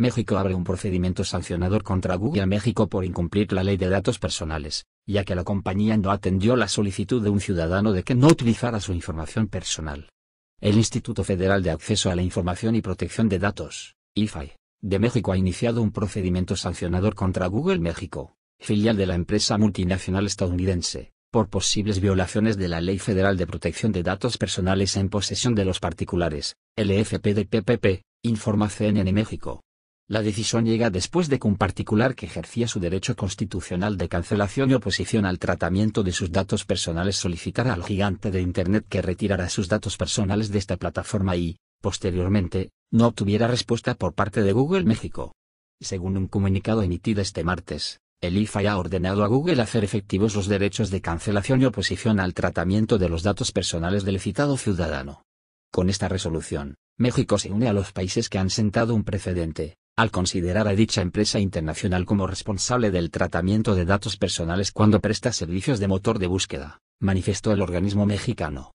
México abre un procedimiento sancionador contra Google México por incumplir la ley de datos personales, ya que la compañía no atendió la solicitud de un ciudadano de que no utilizara su información personal. El Instituto Federal de Acceso a la Información y Protección de Datos, IFAI, de México ha iniciado un procedimiento sancionador contra Google México, filial de la empresa multinacional estadounidense, por posibles violaciones de la Ley Federal de Protección de Datos Personales en posesión de los particulares, LFPDPPP, informa CNN México. La decisión llega después de que un particular que ejercía su derecho constitucional de cancelación y oposición al tratamiento de sus datos personales solicitara al gigante de Internet que retirara sus datos personales de esta plataforma y, posteriormente, no obtuviera respuesta por parte de Google México. Según un comunicado emitido este martes, el IFA ha ordenado a Google hacer efectivos los derechos de cancelación y oposición al tratamiento de los datos personales del citado ciudadano. Con esta resolución, México se une a los países que han sentado un precedente, al considerar a dicha empresa internacional como responsable del tratamiento de datos personales cuando presta servicios de motor de búsqueda, manifestó el organismo mexicano.